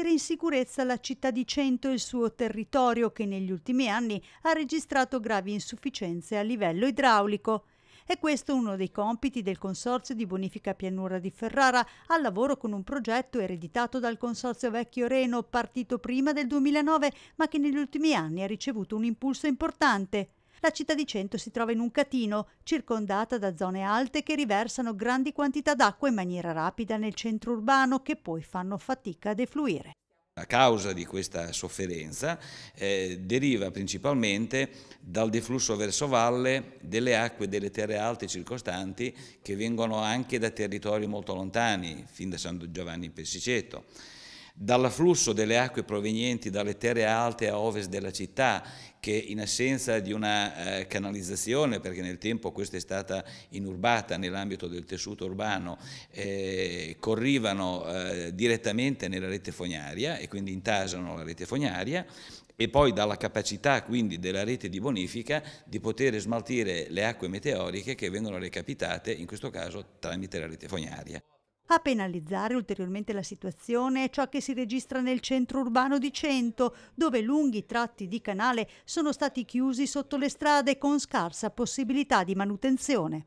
mettere in sicurezza la città di Cento e il suo territorio che negli ultimi anni ha registrato gravi insufficienze a livello idraulico. È questo uno dei compiti del Consorzio di Bonifica Pianura di Ferrara, al lavoro con un progetto ereditato dal Consorzio Vecchio Reno, partito prima del 2009, ma che negli ultimi anni ha ricevuto un impulso importante. La città di Cento si trova in un catino, circondata da zone alte che riversano grandi quantità d'acqua in maniera rapida nel centro urbano che poi fanno fatica a defluire. La causa di questa sofferenza eh, deriva principalmente dal deflusso verso valle delle acque delle terre alte circostanti che vengono anche da territori molto lontani, fin da San Giovanni in Pessiceto dall'afflusso delle acque provenienti dalle terre alte a ovest della città, che in assenza di una eh, canalizzazione, perché nel tempo questa è stata inurbata nell'ambito del tessuto urbano, eh, corrivano eh, direttamente nella rete fognaria e quindi intasano la rete fognaria, e poi dalla capacità quindi della rete di bonifica di poter smaltire le acque meteoriche che vengono recapitate, in questo caso tramite la rete fognaria. A penalizzare ulteriormente la situazione è ciò che si registra nel centro urbano di Cento, dove lunghi tratti di canale sono stati chiusi sotto le strade con scarsa possibilità di manutenzione.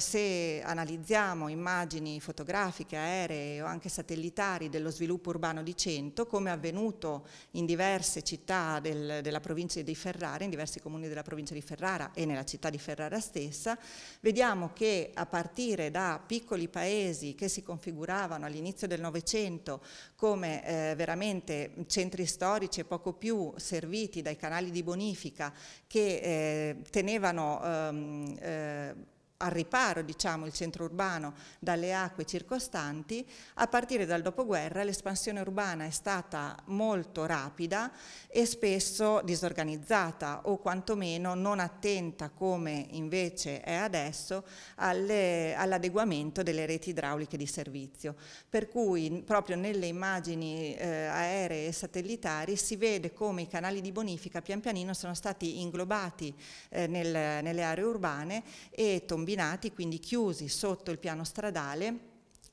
Se analizziamo immagini fotografiche, aeree o anche satellitari dello sviluppo urbano di Cento, come è avvenuto in diverse città del, della provincia di Ferrara, in diversi comuni della provincia di Ferrara e nella città di Ferrara stessa, vediamo che a partire da piccoli paesi che si configuravano all'inizio del Novecento come eh, veramente centri storici e poco più serviti dai canali di bonifica che eh, tenevano ehm, eh, al riparo diciamo, il centro urbano dalle acque circostanti, a partire dal dopoguerra l'espansione urbana è stata molto rapida e spesso disorganizzata o quantomeno non attenta come invece è adesso all'adeguamento delle reti idrauliche di servizio. Per cui proprio nelle immagini eh, aeree e satellitari si vede come i canali di bonifica pian pianino sono stati inglobati eh, nel, nelle aree urbane e tombati combinati, quindi chiusi sotto il piano stradale,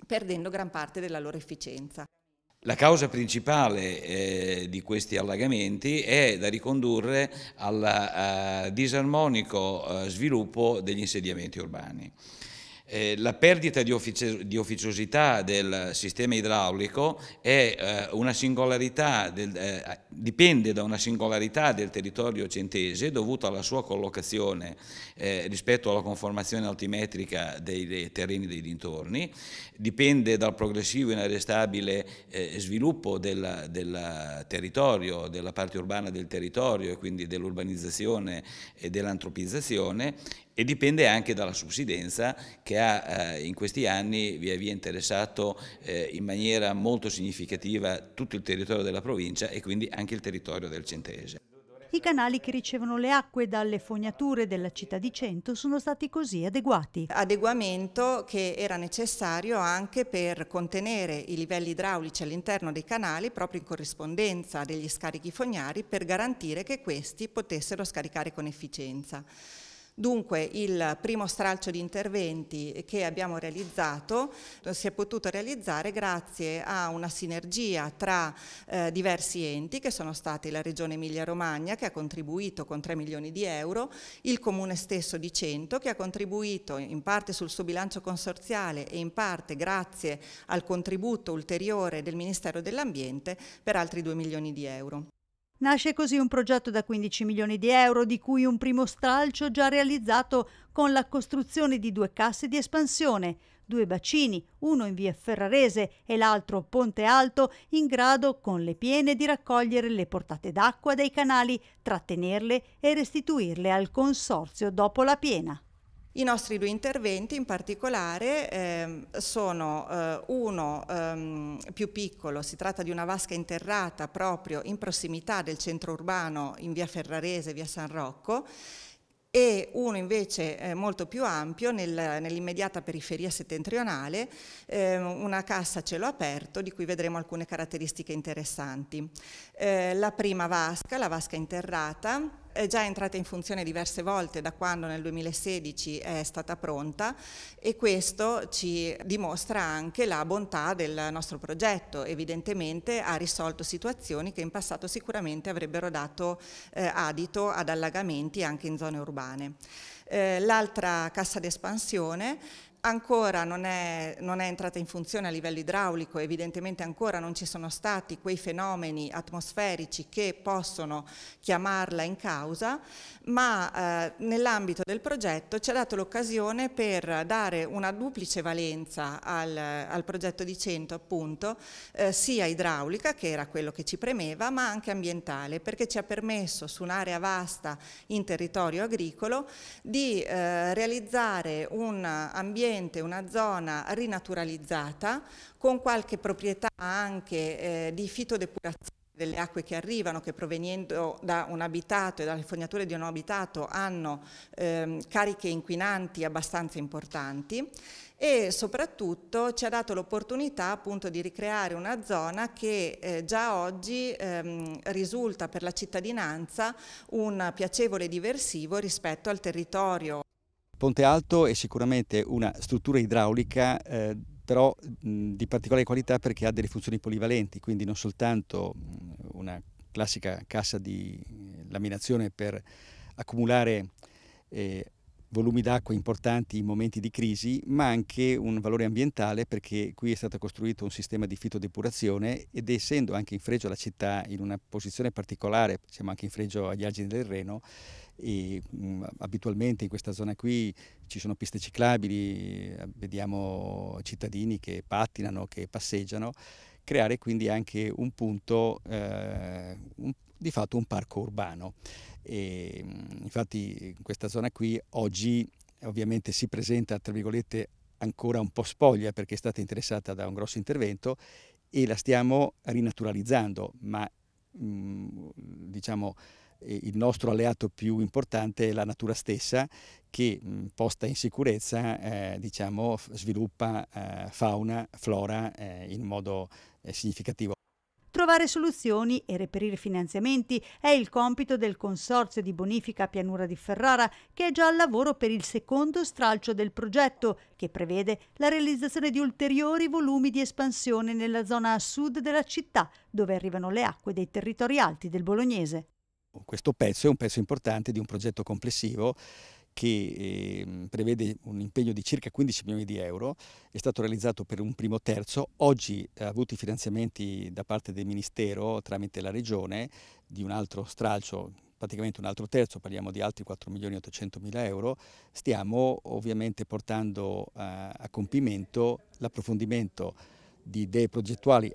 perdendo gran parte della loro efficienza. La causa principale eh, di questi allagamenti è da ricondurre al eh, disarmonico eh, sviluppo degli insediamenti urbani. Eh, la perdita di, officio, di, officiosità del sistema idraulico è, eh, del, eh, dipende da una singolarità del territorio centese dovuta alla sua collocazione eh, rispetto alla conformazione altimetrica dei, dei, terreni dei dintorni, dipende dal progressivo e inarrestabile eh, sviluppo del territorio, della parte urbana del territorio e quindi dell'urbanizzazione e dell'antropizzazione e dipende anche dalla subsidenza che ha eh, in questi anni via via interessato eh, in maniera molto significativa tutto il territorio della provincia e quindi anche il territorio del Centese. I canali che ricevono le acque dalle fognature della città di Cento sono stati così adeguati. Adeguamento che era necessario anche per contenere i livelli idraulici all'interno dei canali proprio in corrispondenza degli scarichi fognari per garantire che questi potessero scaricare con efficienza. Dunque il primo stralcio di interventi che abbiamo realizzato eh, si è potuto realizzare grazie a una sinergia tra eh, diversi enti che sono stati la Regione Emilia-Romagna che ha contribuito con 3 milioni di euro, il Comune stesso di 100 che ha contribuito in parte sul suo bilancio consorziale e in parte grazie al contributo ulteriore del Ministero dell'Ambiente per altri 2 milioni di euro. Nasce così un progetto da 15 milioni di euro, di cui un primo stralcio già realizzato con la costruzione di due casse di espansione, due bacini, uno in via Ferrarese e l'altro Ponte Alto, in grado, con le piene, di raccogliere le portate d'acqua dai canali, trattenerle e restituirle al consorzio dopo la piena. I nostri due interventi in particolare eh, sono eh, uno ehm, più piccolo, si tratta di una vasca interrata proprio in prossimità del centro urbano in via Ferrarese, via San Rocco, e uno invece eh, molto più ampio nel, nell'immediata periferia settentrionale, eh, una cassa a cielo aperto di cui vedremo alcune caratteristiche interessanti. Eh, la prima vasca, la vasca interrata, è già entrata in funzione diverse volte da quando nel 2016 è stata pronta e questo ci dimostra anche la bontà del nostro progetto. Evidentemente ha risolto situazioni che in passato sicuramente avrebbero dato eh, adito ad allagamenti anche in zone urbane. Eh, l'altra cassa d'espansione ancora non è, non è, entrata in funzione a livello idraulico, evidentemente ancora non ci sono stati quei fenomeni atmosferici che possono chiamarla in causa, ma eh, nell'ambito del progetto ci ha dato l'occasione per dare una duplice valenza al, al progetto di 100 appunto, eh, sia idraulica, che era quello che ci premeva, ma anche ambientale, perché ci ha permesso su un'area vasta in territorio agricolo di eh, realizzare un ambiente presente una zona rinaturalizzata con qualche proprietà anche eh, di fitodepurazione delle acque che arrivano, che provenendo da un abitato e dalle fognature di un abitato hanno ehm, cariche inquinanti abbastanza importanti e soprattutto ci ha dato l'opportunità appunto di ricreare una zona che eh, già oggi ehm, risulta per la cittadinanza un piacevole diversivo rispetto al territorio Ponte Alto è sicuramente una struttura idraulica eh, però mh, di particolare qualità perché ha delle funzioni polivalenti, quindi non soltanto una classica cassa di laminazione per accumulare eh, volumi d'acqua importanti in momenti di crisi, ma anche un valore ambientale perché qui è stato costruito un sistema di fitodepurazione ed essendo anche in fregio alla città in una posizione particolare, siamo anche in fregio agli argini del Reno, e, mh, mm, abitualmente in questa zona qui ci sono piste ciclabili, vediamo cittadini che pattinano, che passeggiano, creare quindi anche un punto, eh, un di fatto un parco urbano. E, infatti questa zona qui oggi ovviamente si presenta, tra virgolette, ancora un po' spoglia perché è stata interessata da un grosso intervento e la stiamo rinaturalizzando, ma mh, mhmm, diciamo il nostro alleato più importante è la natura stessa che mh, mhmm, posta in sicurezza eh, diciamo, sviluppa eh, fauna, flora eh, in modo eh, significativo. Trovare soluzioni e reperire finanziamenti è il compito del Consorzio di Bonifica Pianura di Ferrara, che è già al lavoro per il secondo stralcio del progetto, che prevede la realizzazione di ulteriori volumi di espansione nella zona a sud della città, dove arrivano le acque dei territori alti del bolognese. Questo pezzo è un pezzo importante di un progetto complessivo che ehm, prevede un impegno di circa 15 milioni di euro, è stato realizzato per un primo terzo, oggi ha avuto i finanziamenti da parte del Ministero tramite la Regione di un altro stralcio praticamente un altro terzo, parliamo di altri 4 milioni 800 mila euro, stiamo ovviamente portando a compimento l'approfondimento di idee progettuali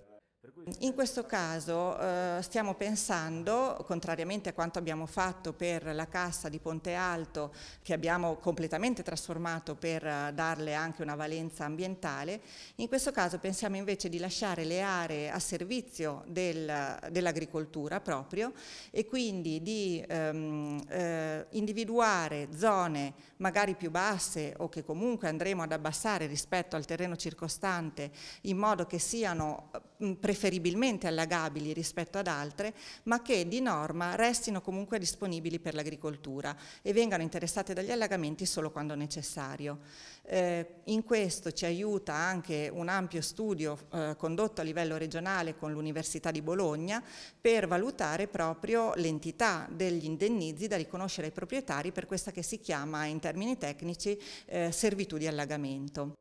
in questo caso eh, stiamo pensando, contrariamente a quanto abbiamo fatto per la cassa di Ponte Alto, che abbiamo completamente trasformato per eh, darle anche una valenza ambientale, in questo caso pensiamo invece di lasciare le aree a servizio del, dell'agricoltura proprio e quindi di ehm, eh, individuare zone magari più basse o che comunque andremo ad abbassare rispetto al terreno circostante in modo che siano Mm, preferibilmente allagabili rispetto ad altre, ma che di norma restino comunque disponibili per l'agricoltura e vengano interessate dagli allagamenti solo quando necessario. Eh, in questo ci aiuta anche un ampio studio eh, condotto a livello regionale con l'Università di Bologna per valutare proprio l'entità degli indennizi da riconoscere ai proprietari per questa che si chiama in termini tecnici eh, servitù di allagamento.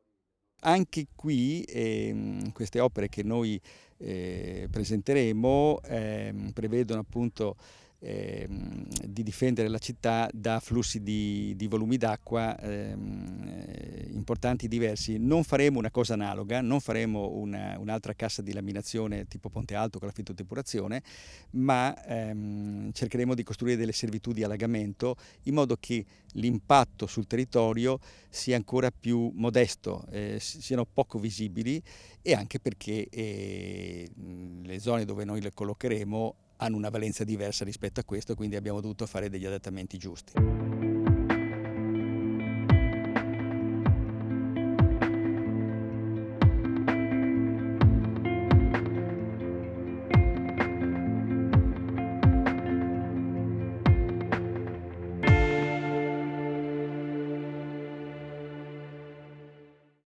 Anche qui ehm, queste opere che noi eh, presenteremo ehm, prevedono appunto ehm, di difendere la città da flussi di, di volumi d'acqua ehm, eh, importanti diversi. Non faremo una cosa analoga, non faremo un'altra cassa di laminazione tipo Ponte Alto con la fittotempurazione, ma ehm, cercheremo di costruire delle servitù di allagamento in modo che l'impatto sul territorio sia ancora più modesto, eh, siano poco visibili e anche perché eh, le zone dove noi le collocheremo hanno una valenza diversa rispetto a questo, quindi abbiamo dovuto fare degli adattamenti giusti.